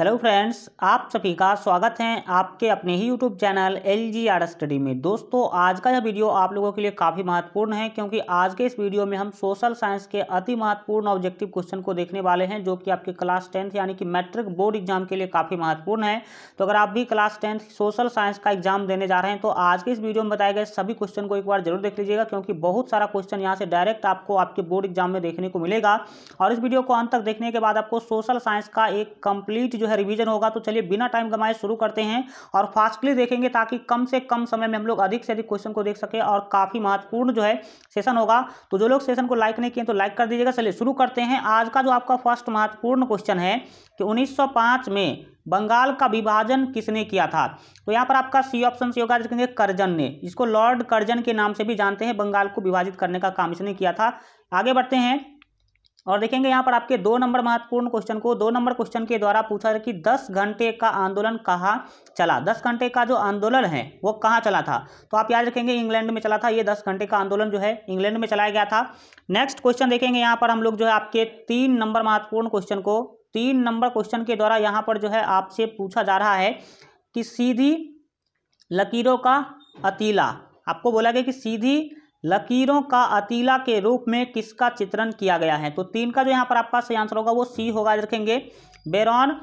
hello friends आप सभी का स्वागत है आपके अपने ही YouTube channel L G R study में दोस्तों आज का यह वीडियो आप लोगों के लिए काफ़ी महत्वपूर्ण है क्योंकि आज के इस वीडियो में हम सोशल साइंस के अति महत्वपूर्ण ऑब्जेक्टिव क्वेश्चन को देखने वाले हैं जो कि आपके क्लास टेंथ यानी कि मैट्रिक बोर्ड एग्जाम के लिए काफ़ी महत्वपूर्ण है तो अगर आप भी क्लास टेंथ सोशल साइंस का एग्जाम देने जा रहे हैं तो आज के इस वीडियो में बताए गए सभी क्वेश्चन को एक बार जरूर देख लीजिएगा क्योंकि बहुत सारा क्वेश्चन यहाँ से डायरेक्ट आपको आपके बोर्ड एग्जाम में देखने को मिलेगा और इस वीडियो को अंत तक देखने के बाद आपको सोशल साइंस का एक कंप्लीट कंप्लीट जो है रिवीजन होगा तो चलिए बिना टाइम गमाए शुरू करते हैं और फास्टली देखेंगे ताकि कम से कम समय में हम लोग अधिक से अधिक क्वेश्चन को देख सके और काफ़ी महत्वपूर्ण जो है सेशन होगा तो जो लोग सेशन को लाइक नहीं किए तो लाइक कर दीजिएगा चलिए शुरू करते हैं आज का जो आपका फर्स्ट महत्वपूर्ण क्वेश्चन है कि उन्नीस में बंगाल का विभाजन किसने किया था तो यहाँ पर आपका सी ऑप्शन सी होगा देखेंगे करजन ने इसको लॉर्ड करजन के नाम से भी जानते हैं बंगाल को विभाजित करने का काम इसने किया था आगे बढ़ते हैं और देखेंगे यहाँ पर आपके दो नंबर महत्वपूर्ण क्वेश्चन को दो नंबर क्वेश्चन के द्वारा पूछा कि दस घंटे का आंदोलन कहाँ चला दस घंटे का जो आंदोलन है वो कहाँ चला था तो आप याद रखेंगे इंग्लैंड में चला था ये दस घंटे का आंदोलन जो है इंग्लैंड में चलाया गया था नेक्स्ट क्वेश्चन देखेंगे यहाँ पर हम लोग जो है आपके तीन नंबर महत्वपूर्ण क्वेश्चन को तीन नंबर क्वेश्चन के द्वारा यहाँ पर जो है आपसे पूछा जा रहा है कि सीधी लकीरों का अतीला आपको बोला गया कि सीधी लकीरों का अतीला के रूप में किसका चित्रण किया गया है तो तीन का जो यहाँ पर आपका सही आंसर होगा वो सी होगा देखेंगे बेरोन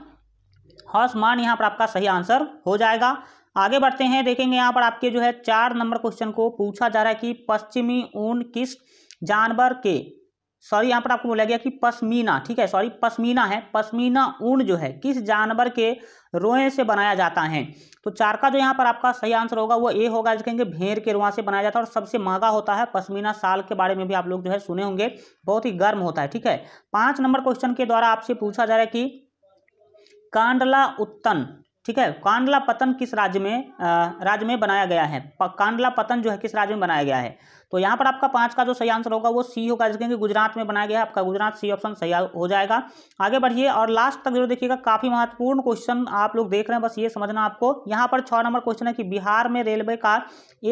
हॉसमान यहाँ पर आपका सही आंसर हो जाएगा आगे बढ़ते हैं देखेंगे यहाँ पर आपके जो है चार नंबर क्वेश्चन को पूछा जा रहा है कि पश्चिमी ऊन किस जानवर के सॉरी यहाँ पर आपको बोला गया कि पश्मीना ठीक है सॉरी पश्मीना है पश्मीना ऊन जो है किस जानवर के रोए से बनाया जाता है तो चार का जो यहाँ पर आपका सही आंसर होगा वो ए होगा जो कहेंगे भेड़ के रुआ से बनाया जाता है और सबसे महंगा होता है पश्मीना साल के बारे में भी आप लोग जो है सुने होंगे बहुत ही गर्म होता है ठीक है पाँच नंबर क्वेश्चन के द्वारा आपसे पूछा जा रहा है कि कांडला उत्तन ठीक है कांडला पतन किस राज्य में राज्य में बनाया गया है कांडला पतन जो है किस राज्य में बनाया गया है तो यहाँ पर आपका पांच का जो सही आंसर होगा वो सी होगा जिसके गुजरात में बनाया गया है आपका गुजरात सी ऑप्शन सही हो जाएगा आगे बढ़िए और लास्ट तक जो देखिएगा काफ़ी महत्वपूर्ण क्वेश्चन आप लोग देख रहे हैं बस ये समझना आपको यहाँ पर छः नंबर क्वेश्चन है कि बिहार में रेलवे का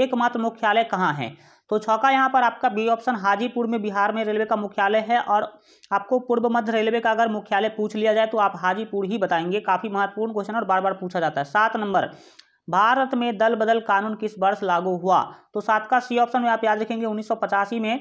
एकमात्र मुख्यालय कहाँ है तो छौका यहाँ पर आपका बी ऑप्शन हाजीपुर में बिहार में रेलवे का मुख्यालय है और आपको पूर्व मध्य रेलवे का अगर मुख्यालय पूछ लिया जाए तो आप हाजीपुर ही बताएंगे काफ़ी महत्वपूर्ण क्वेश्चन और बार बार पूछा जाता है सात नंबर भारत में दल बदल कानून किस वर्ष लागू हुआ तो सात का सी ऑप्शन में आप याद रखेंगे उन्नीस में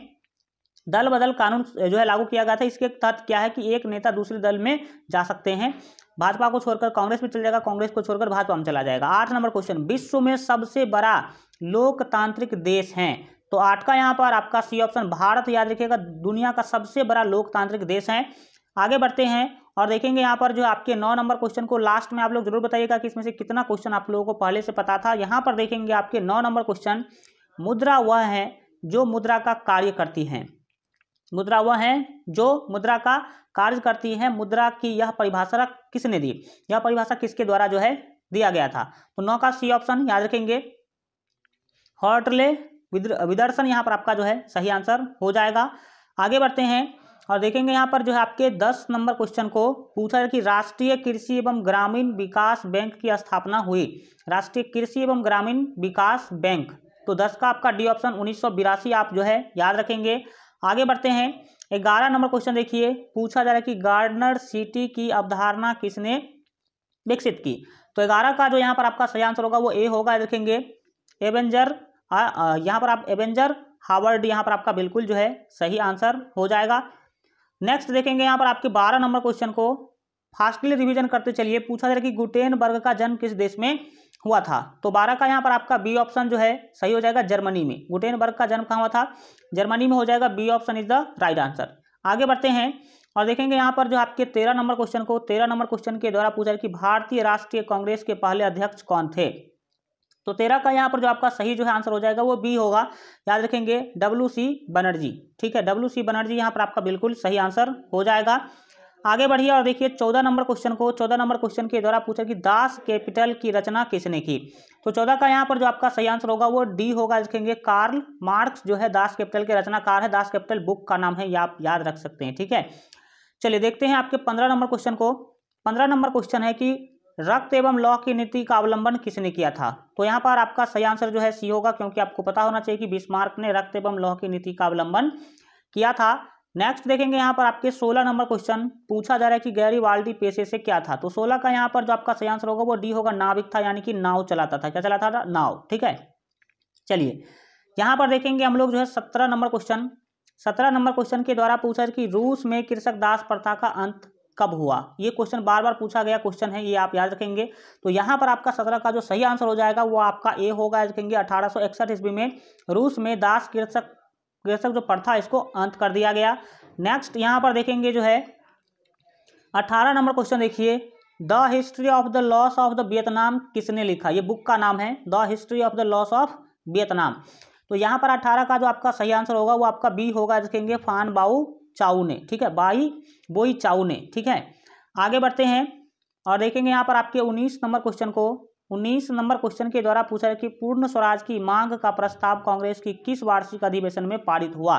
दल बदल कानून जो है लागू किया गया था इसके तहत क्या है कि एक नेता दूसरे दल में जा सकते हैं भाजपा को छोड़कर कांग्रेस में चल जाएगा कांग्रेस को छोड़कर भाजपा में चला जाएगा आठ नंबर क्वेश्चन विश्व में सबसे बड़ा लोकतांत्रिक देश है तो आठ का यहाँ पर आपका सी ऑप्शन भारत याद रखिएगा दुनिया का सबसे बड़ा लोकतांत्रिक देश है आगे बढ़ते हैं और देखेंगे यहाँ पर जो आपके नौ नंबर क्वेश्चन को लास्ट में आप लोग जरूर बताइएगा कि इसमें से कितना क्वेश्चन आप लोगों को पहले से पता था यहाँ पर देखेंगे आपके नौ नंबर क्वेश्चन मुद्रा वह है जो मुद्रा का कार्य करती है मुद्रा वह है जो मुद्रा का कार्य करती है मुद्रा की यह परिभाषा किसने दी यह परिभाषा किसके द्वारा जो है दिया गया था तो नौ का सी ऑप्शन याद रखेंगे हॉटले विदर्शन यहाँ पर आपका जो है सही आंसर हो जाएगा आगे बढ़ते हैं और देखेंगे यहाँ पर जो है आपके दस नंबर क्वेश्चन को पूछा है कि राष्ट्रीय कृषि एवं ग्रामीण विकास बैंक की स्थापना हुई राष्ट्रीय कृषि एवं ग्रामीण विकास बैंक तो दस का आपका डी ऑप्शन उन्नीस आप जो है याद रखेंगे आगे बढ़ते हैं ग्यारह नंबर क्वेश्चन देखिए पूछा जा रहा है कि गार्डनर सिटी की अवधारणा किसने विकसित की तो ग्यारह का जो यहाँ पर आपका सही आंसर होगा वो ए होगा देखेंगे एवेंजर हाँ, यहाँ पर आप एवेंजर हावर्ड यहाँ पर आपका बिल्कुल जो है सही आंसर हो जाएगा नेक्स्ट देखेंगे यहाँ पर आपके बारह नंबर क्वेश्चन को फास्टली रिवीजन करते चलिए पूछा जाए कि गुटेनबर्ग का जन्म किस देश में हुआ था तो बारह का यहाँ पर आपका बी ऑप्शन जो है सही हो जाएगा जर्मनी में गुटेनबर्ग का जन्म कहाँ हुआ था जर्मनी में हो जाएगा B option is the right answer आगे बढ़ते हैं और देखेंगे यहाँ पर जो आपके तेरह नंबर क्वेश्चन को तेरह नंबर क्वेश्चन के द्वारा पूछा कि भारतीय राष्ट्रीय कांग्रेस के पहले अध्यक्ष कौन थे तो तेरह का यहाँ पर जो आपका सही जो है आंसर हो जाएगा वो बी होगा याद रखेंगे डब्ल्यू सी बनर्जी ठीक है डब्ल्यू सी बनर्जी यहाँ पर आपका बिल्कुल सही आंसर हो जाएगा आगे बढ़िए और देखिए चौदह नंबर क्वेश्चन को चौदह नंबर क्वेश्चन के द्वारा पूछा कि दास कैपिटल की रचना किसने की तो चौदह का यहाँ पर जो आपका सही आंसर होगा वो डी होगा लिखेंगे कार्ल मार्क्स जो है दास कैपिटल के रचनाकार है दास कैपिटल बुक का नाम है ये आप याद रख सकते हैं ठीक है चलिए देखते हैं आपके पंद्रह नंबर क्वेश्चन को पंद्रह नंबर क्वेश्चन है कि रक्त एवं लौह की नीति का अवलंबन किसने किया था तो यहाँ पर आपका सही आंसर जो है सी होगा क्योंकि आपको पता होना चाहिए कि बिस्मार्क ने रक्त एवं लौह की नीति का अवलंबन किया था नेक्स्ट देखेंगे यहाँ पर आपके 16 नंबर क्वेश्चन पूछा जा रहा है कि गैरी वाल्डी पेशे से क्या था तो 16 का यहाँ पर जो आपका सही आंसर होगा वो डी होगा नाविक था यानी कि नाव चलाता था क्या चलाता था नाव ठीक है चलिए यहाँ पर देखेंगे हम लोग जो है सत्रह नंबर क्वेश्चन सत्रह नंबर क्वेश्चन के द्वारा पूछा कि रूस में कृषक दास प्रथा का अंत कब हुआ ये क्वेश्चन बार बार पूछा गया क्वेश्चन है ये आप याद रखेंगे तो यहाँ पर आपका सत्रह का जो सही आंसर हो जाएगा वो आपका ए होगा याद रखेंगे अठारह सौ इकसठ ईस्वी में रूस में दास कृषक कृषक जो प्रथा इसको अंत कर दिया गया नेक्स्ट यहाँ पर देखेंगे जो है अठारह नंबर क्वेश्चन देखिए the history of the loss of the Vietnam किसने लिखा ये बुक का नाम है the history of the loss of Vietnam तो यहाँ पर अठारह का जो आपका सही आंसर होगा वो आपका बी होगा रखेंगे फान बाऊ चाऊ ने ठीक है बाई बोई चाऊ ने ठीक है आगे बढ़ते हैं और देखेंगे यहाँ पर आपके उन्नीस नंबर क्वेश्चन को उन्नीस नंबर क्वेश्चन के द्वारा पूछा है कि पूर्ण स्वराज की मांग का प्रस्ताव कांग्रेस की किस वार्षिक अधिवेशन में पारित हुआ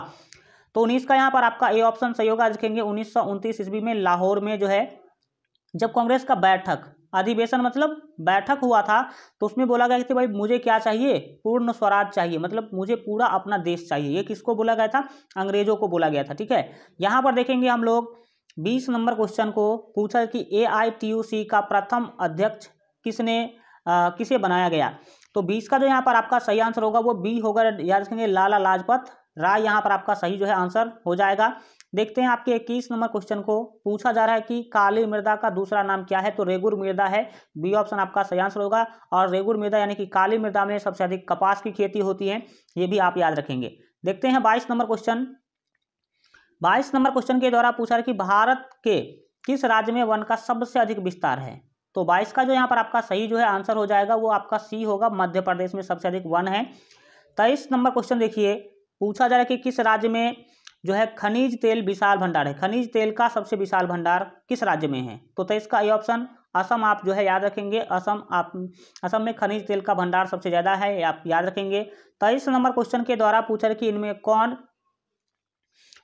तो उन्नीस का यहाँ पर आपका ए ऑप्शन सही होगा देखेंगे उन्नीस ईस्वी में लाहौर में जो है जब कांग्रेस का बैठक अधिवेशन मतलब बैठक हुआ था तो उसमें बोला गया कि भाई मुझे क्या चाहिए पूर्ण स्वराज चाहिए मतलब मुझे पूरा अपना देश चाहिए ये किसको बोला गया था अंग्रेजों को बोला गया था ठीक है यहाँ पर देखेंगे हम लोग बीस नंबर क्वेश्चन को पूछा कि ए का प्रथम अध्यक्ष किसने आ, किसे बनाया गया तो बीस का जो यहाँ पर आपका सही आंसर होगा वो बी होगा याद रखेंगे लाला लाजपत राय यहाँ पर आपका सही जो है आंसर हो जाएगा देखते हैं आपके इक्कीस नंबर क्वेश्चन को पूछा जा रहा है कि काली मृदा का दूसरा नाम क्या है तो रेगुर मृदा है बी ऑप्शन आपका सही आंसर होगा और रेगुर मृदा यानी कि काली मृदा में सबसे अधिक कपास की खेती होती है ये भी आप याद रखेंगे देखते हैं बाईस नंबर क्वेश्चन बाईस नंबर क्वेश्चन के द्वारा पूछा कि भारत के किस राज्य में वन का सबसे अधिक विस्तार है तो बाईस का जो यहाँ पर आपका सही जो है आंसर हो जाएगा वो आपका सी होगा मध्य प्रदेश में सबसे अधिक वन है तेईस नंबर क्वेश्चन देखिए पूछा जा रहा है कि किस राज्य में जो है खनिज तेल विशाल भंडार है खनिज तेल का सबसे विशाल भंडार किस राज्य में है तो, तेईस तो का ये ऑप्शन असम आप जो है याद रखेंगे असम आप असम में खनिज तेल का भंडार सबसे ज़्यादा है आप याद रखेंगे तेईस नंबर क्वेश्चन के द्वारा पूछा कि इनमें कौन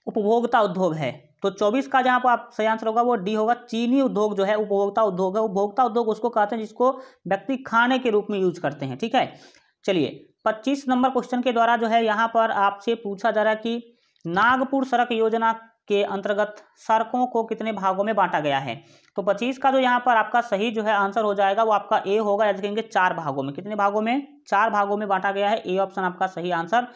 उपभोक्ता उद्योग है तो 24 का जहाँ पर आप सही आंसर होगा वो डी होगा चीनी उद्योग जो है उपभोक्ता उद्योग है उपभोक्ता उद्योग उसको कहते हैं जिसको व्यक्ति खाने के रूप में यूज करते हैं ठीक है चलिए 25 नंबर क्वेश्चन के द्वारा जो है यहाँ पर आपसे पूछा जा रहा है कि नागपुर सड़क योजना के अंतर्गत सड़कों को कितने भागों में बांटा गया है तो 25 का जो यहाँ पर आपका सही जो है आंसर हो जाएगा वो आपका ए होगा याद रखेंगे चार भागों में कितने भागों में चार भागों में बांटा गया है ए ऑप्शन आपका सही आंसर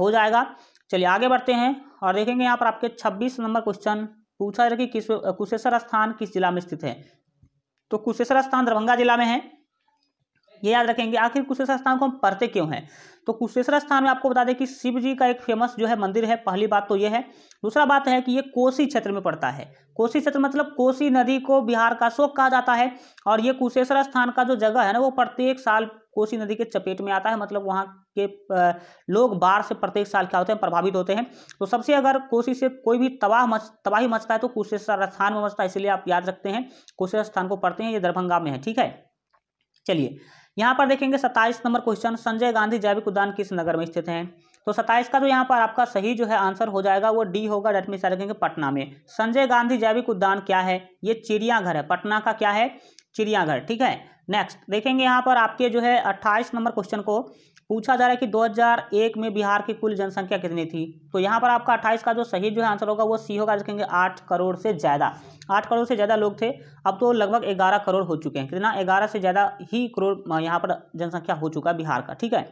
हो जाएगा चलिए आगे बढ़ते हैं और देखेंगे यहाँ पर आपके छब्बीस नंबर क्वेश्चन पूछा जाए कि किस कुशेश्वर स्थान किस जिला में स्थित है तो कुशेश्वर स्थान दरभंगा जिला में है ये याद रखेंगे आखिर कुशेश्वर स्थान को हम पढ़ते क्यों हैं तो कुशेश्वर स्थान में आपको बता दें कि शिव जी का एक फेमस जो है मंदिर है पहली बात तो ये है दूसरा बात है कि ये कोसी क्षेत्र में पड़ता है कोसी क्षेत्र मतलब कोसी नदी को बिहार का शोक कहा जाता है और ये कुशेश्वर स्थान का जो जगह है ना वो प्रत्येक साल कोसी नदी के चपेट में आता है मतलब वहाँ के लोग बाढ़ से प्रत्येक साल क्या होते हैं प्रभावित होते हैं तो सबसे अगर कोसी से कोई भी तबाह मच तबाही मचता है तो कुशेश्वर स्थान में मचता है इसलिए आप याद रखते हैं कुशेश्वर स्थान को पढ़ते हैं ये दरभंगा में है ठीक है चलिए यहाँ पर देखेंगे सत्ताईस नंबर क्वेश्चन संजय गांधी जैविक उद्यान किस नगर में स्थित है तो सत्ताईस का जो यहाँ पर आपका सही जो है आंसर हो जाएगा वो डी होगा डेट में देखेंगे पटना में संजय गांधी जैविक उद्यान क्या है ये चिड़ियाघर है पटना का क्या है चिड़ियाघर ठीक है नेक्स्ट देखेंगे यहाँ पर आपके जो है अट्ठाईस नंबर क्वेश्चन को पूछा जा रहा है कि 2001 में बिहार की कुल जनसंख्या कितनी थी तो यहाँ पर आपका 28 का जो सही जो है आंसर होगा वो सी होगा जिसके आठ करोड़ से ज़्यादा आठ करोड़ से ज़्यादा लोग थे अब तो लगभग ग्यारह करोड़ हो चुके हैं कितना ग्यारह से ज़्यादा ही करोड़ यहाँ पर जनसंख्या हो चुका है बिहार का ठीक है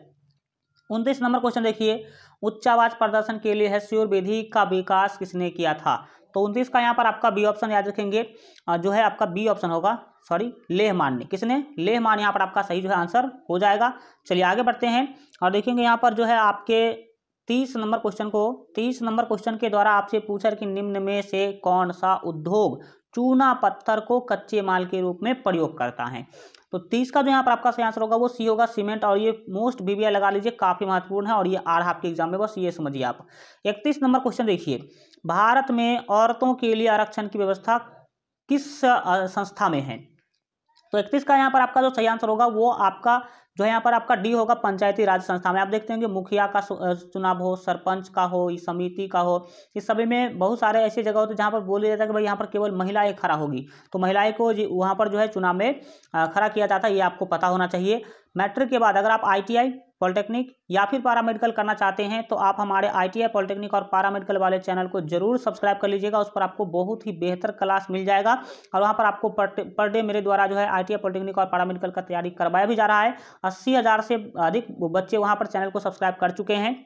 उनतीस नंबर क्वेश्चन देखिए उच्चावाज प्रदर्शन के लिए हैस्योर विधि का विकास किसने किया था तो उनतीस का यहाँ पर आपका बी ऑप्शन याद रखेंगे जो है आपका बी ऑप्शन होगा सॉरी लेहमान ने किसने लेहमान यहाँ पर आपका सही जो है आंसर हो जाएगा चलिए आगे बढ़ते हैं और देखेंगे यहाँ पर जो है आपके तीस नंबर क्वेश्चन को तीस नंबर क्वेश्चन के द्वारा आपसे पूछा कि निम्न में से कौन सा उद्योग चूना पत्थर को कच्चे माल के रूप में प्रयोग करता है तो तीस का जो यहाँ पर आपका सही आंसर होगा वो सी होगा सीमेंट और ये मोस्ट बीबीआई लगा लीजिए काफ़ी महत्वपूर्ण है और ये आर आपके एग्जाम में बस ये समझिए आप इकतीस नंबर क्वेश्चन देखिए भारत में औरतों के लिए आरक्षण की व्यवस्था किस संस्था में है तो इकतीस का यहाँ पर आपका जो सही आंसर होगा वो आपका जो यहाँ पर आपका डी होगा पंचायती राज संस्था में आप देखते हैं कि मुखिया का चुनाव हो सरपंच का हो समिति का हो इस सभी में बहुत सारे ऐसे जगह होते हैं जहाँ पर बोले जाता है कि भाई यहाँ पर केवल महिलाएं खड़ा होगी तो महिलाएं को वहाँ पर जो है चुनाव में खड़ा किया जाता है ये आपको पता होना चाहिए मैट्रिक के बाद अगर आप आई पॉलिटेक्निक या फिर पारा मेडिकल करना चाहते हैं तो आप हमारे आई टी पॉलिटेक्निक और पारा मेडिकल वाले चैनल को जरूर सब्सक्राइब कर लीजिएगा उस पर आपको बहुत ही बेहतर क्लास मिल जाएगा और वहाँ पर आपको पर डे मेरे द्वारा जो है आई टी पॉलिटेक्निक और पारा मेडिकल का तैयारी करवाया भी जा रहा है अस्सी से अधिक बच्चे वहाँ पर चैनल को सब्सक्राइब कर चुके हैं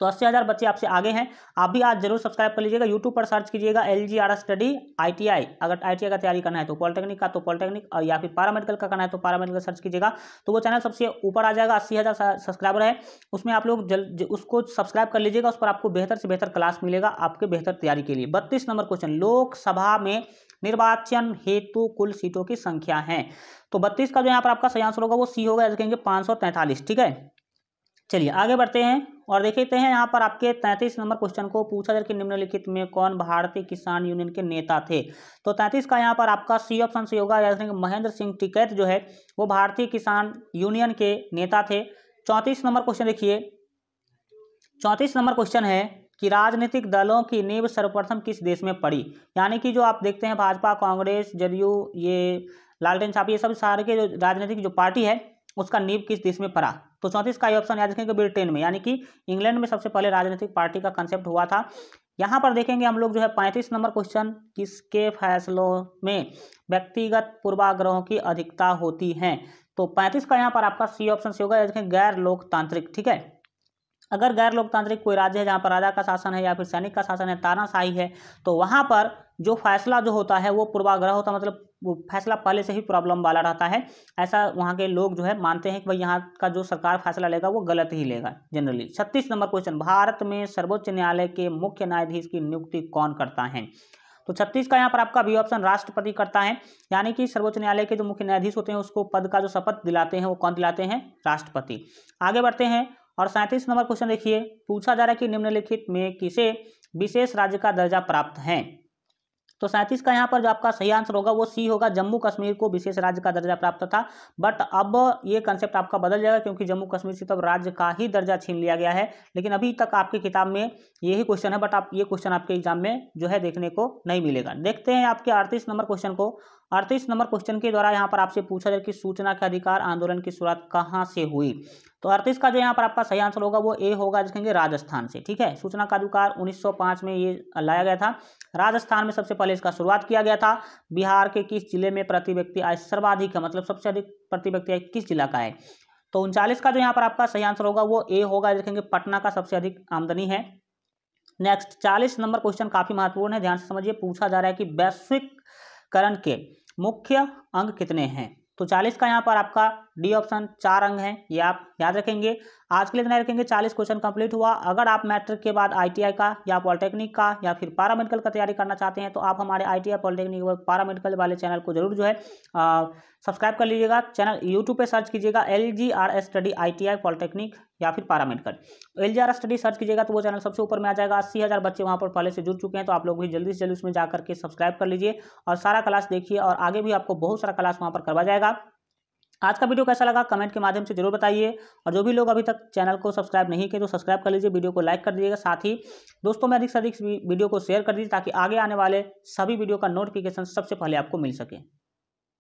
तो अस्सी हज़ार बच्चे आपसे आगे हैं आप भी आज जरूर सब्सक्राइब कर लीजिएगा यूट्यूब पर सर्च कीजिएगा L G R study I T I अगर आई टी आई का तैयारी करना है तो पॉलिटेक्निक का तो पॉलिटेक्निक और या फिर मेडिकल का करना है तो मेडिकल सर्च कीजिएगा तो वो चैनल सबसे ऊपर आ जाएगा अस्सी हज़ार सब्सक्राइबर है उसमें आप लोग जल उसको सब्सक्राइब कर लीजिएगा उस पर आपको बेहतर से बेहतर क्लास मिलेगा आपके बेहतर तैयारी के लिए बत्तीस नंबर क्वेश्चन लोकसभा में निर्वाचन हेतु कुल सीटों की संख्या है तो बत्तीस का जो यहाँ पर आपका सही आंसर होगा वो सी होगा कहेंगे पाँच ठीक है चलिए आगे बढ़ते हैं और देखते तो हैं यहाँ पर आपके तैंतीस नंबर क्वेश्चन को पूछा जाए कि निम्नलिखित में कौन भारतीय किसान यूनियन के नेता थे तो तैंतीस का यहाँ पर आपका सी ऑप्शन सही होगा याद महेंद्र सिंह टिकैत जो है वो भारतीय किसान यूनियन के नेता थे चौंतीस नंबर क्वेश्चन देखिए चौंतीस नंबर क्वेश्चन है कि राजनीतिक दलों की नींव सर्वप्रथम किस देश में पड़ी यानी कि जो आप देखते हैं भाजपा कांग्रेस जदयू ये लालटेन छापी ये सब सारे के जो राजनीतिक जो पार्टी है उसका नींव किस देश में पड़ा तो चौंतीस का ये ऑप्शन याद रखेंगे ब्रिटेन में यानी कि इंग्लैंड में सबसे पहले राजनीतिक पार्टी का कंसेप्ट हुआ था यहाँ पर देखेंगे हम लोग जो है पैंतीस नंबर क्वेश्चन किसके फैसलों में व्यक्तिगत पूर्वाग्रहों की अधिकता होती है तो पैंतीस का यहाँ पर आपका सी ऑप्शन से होगा देखें गैर लोकतांत्रिक ठीक है अगर गैर लोकतांत्रिक कोई राज्य है जहाँ पर राजा का शासन है या फिर सैनिक का शासन है तानाशाही है तो वहाँ पर जो फैसला जो होता है वो पूर्वाग्रह होता मतलब वो फैसला पहले से ही प्रॉब्लम वाला रहता है ऐसा वहाँ के लोग जो है मानते हैं कि भाई यहाँ का जो सरकार फैसला लेगा वो गलत ही लेगा जनरली छत्तीस नंबर क्वेश्चन भारत में सर्वोच्च न्यायालय के मुख्य न्यायाधीश की नियुक्ति कौन करता है तो छत्तीस का यहाँ पर आपका भी ऑप्शन राष्ट्रपति करता है यानी कि सर्वोच्च न्यायालय के जो मुख्य न्यायाधीश होते हैं उसको पद का जो शपथ दिलाते हैं वो कौन दिलाते हैं राष्ट्रपति आगे बढ़ते हैं और सैंतीस नंबर क्वेश्चन देखिए पूछा जा रहा है कि निम्नलिखित में किसे विशेष राज्य का दर्जा प्राप्त है तो सैंतीस का यहाँ पर जो आपका सही आंसर होगा वो सी होगा जम्मू कश्मीर को विशेष राज्य का दर्जा प्राप्त था बट अब ये कंसेप्ट आपका बदल जाएगा क्योंकि जम्मू कश्मीर से तब तो राज्य का ही दर्जा छीन लिया गया है लेकिन अभी तक आपकी किताब में यही क्वेश्चन है बट आप ये क्वेश्चन आपके एग्जाम में जो है देखने को नहीं मिलेगा देखते हैं आपके अड़तीस नंबर क्वेश्चन को अड़तीस नंबर क्वेश्चन के द्वारा यहाँ पर आपसे पूछा जाए कि सूचना के अधिकार आंदोलन की शुरुआत कहाँ से हुई तो अड़तीस का जो यहाँ पर आपका सही आंसर होगा वो ए होगा जिसके राजस्थान से ठीक है सूचना का अधिकार 1905 में ये लाया गया था राजस्थान में सबसे पहले इसका शुरुआत किया गया था बिहार के किस जिले में प्रति व्यक्ति आय सर्वाधिक है मतलब सबसे अधिक प्रति व्यक्ति आय किस जिला का है तो उनचालीस का जो यहाँ पर आपका सही आंसर होगा वो ए होगा जिसके पटना का सबसे अधिक आमदनी है नेक्स्ट चालीस नंबर क्वेश्चन काफी महत्वपूर्ण है ध्यान से समझिए पूछा जा रहा है कि वैश्विककरण के मुख्य अंग कितने हैं तो चालीस का यहाँ पर आपका डी ऑप्शन चार अंग हैं ये आप याद रखेंगे आज के लिए इतना रखेंगे चालीस क्वेश्चन कंप्लीट हुआ अगर आप मैट्रिक के बाद आईटीआई का या पॉलिटेक्निक का या फिर पारामेडिकल का तैयारी करना चाहते हैं तो आप हमारे आई पॉलिटेक्निक और पारामेडिकल वाले चैनल को जरूर जो है सब्सक्राइब कर लीजिएगा चैनल यूट्यूब पर सर्च कीजिएगा L G R study I T I polytechnic या फिर पारामेडिकल तो L G R study search कीजिएगा तो वो चैनल सबसे ऊपर में आ जाएगा अस्सी हज़ार बच्चे वहाँ पर पहले से जुड़ चुके हैं तो आप लोग भी जल्दी से जल्दी उसमें जाकर के सब्सक्राइब कर लीजिए और सारा क्लास देखिए और आगे भी आपको बहुत सारा क्लास वहाँ पर करवा जाएगा आज का वीडियो कैसा लगा कमेंट के माध्यम से जरूर बताइए और जो भी लोग अभी तक चैनल को सब्सक्राइब नहीं किए तो सब्सक्राइब कर लीजिए वीडियो को लाइक कर दीजिएगा साथ ही दोस्तों में अधिक से अधिक वीडियो को शेयर कर दीजिए ताकि आगे आने वाले सभी वीडियो का नोटिफिकेशन सबसे पहले आपको मिल सके